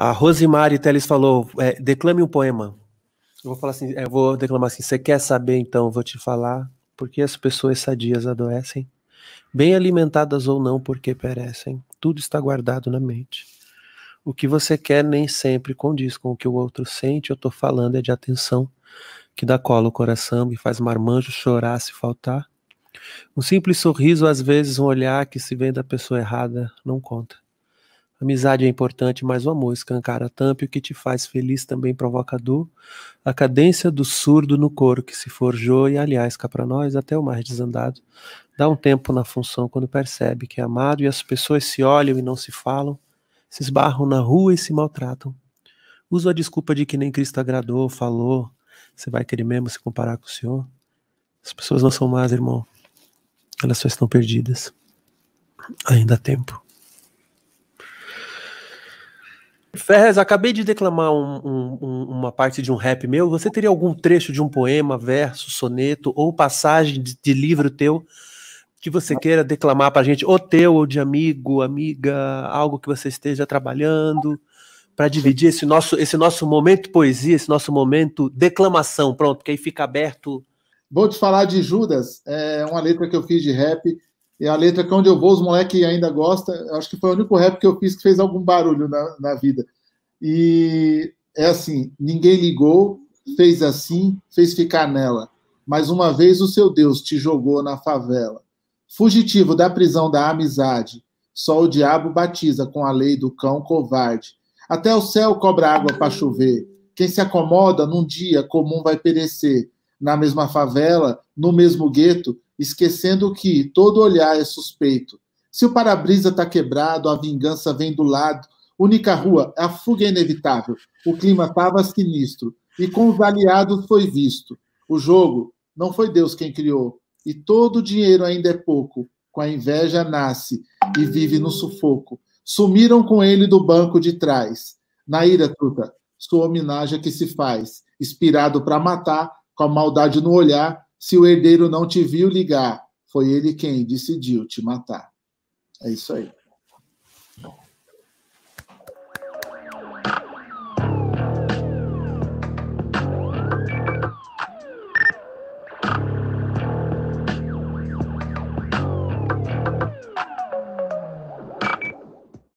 A Rosimari Teles falou: é, declame um poema. Eu vou falar assim, eu é, vou declamar assim. Você quer saber? Então vou te falar por que as pessoas sadias adoecem, bem alimentadas ou não, porque perecem. Tudo está guardado na mente. O que você quer nem sempre condiz com o que o outro sente. Eu estou falando é de atenção que dá cola o coração e faz marmanjo chorar se faltar. Um simples sorriso, às vezes um olhar que se vem da pessoa errada, não conta. Amizade é importante, mas o amor escancara a tampa e o que te faz feliz também provoca dor. A cadência do surdo no coro que se forjou e, aliás, cá para nós, até o mais desandado. Dá um tempo na função quando percebe que é amado e as pessoas se olham e não se falam, se esbarram na rua e se maltratam. Usa a desculpa de que nem Cristo agradou, falou. Você vai querer mesmo se comparar com o Senhor? As pessoas não são más, irmão. Elas só estão perdidas. Ainda há tempo. Ferrez, acabei de declamar um, um, uma parte de um rap meu. Você teria algum trecho de um poema, verso, soneto ou passagem de, de livro teu que você queira declamar para a gente, ou teu, ou de amigo, amiga, algo que você esteja trabalhando, para dividir esse nosso, esse nosso momento poesia, esse nosso momento declamação, pronto, que aí fica aberto. Vou te falar de Judas, é uma letra que eu fiz de rap e a letra que é onde eu vou, os moleques ainda gostam. Acho que foi o único rap que eu fiz que fez algum barulho na, na vida. E é assim: ninguém ligou, fez assim, fez ficar nela. Mais uma vez o seu Deus te jogou na favela. Fugitivo da prisão da amizade, só o diabo batiza com a lei do cão covarde. Até o céu cobra água para chover. Quem se acomoda num dia comum vai perecer. Na mesma favela, no mesmo gueto, esquecendo que todo olhar é suspeito. Se o para-brisa está quebrado, a vingança vem do lado. Única rua, a fuga é inevitável. O clima estava sinistro e com os aliados foi visto. O jogo não foi Deus quem criou e todo o dinheiro ainda é pouco. Com a inveja nasce e vive no sufoco. Sumiram com ele do banco de trás. Na ira, truta, sua homenagem é que se faz, inspirado para matar, com a maldade no olhar, se o herdeiro não te viu ligar, foi ele quem decidiu te matar. É isso aí.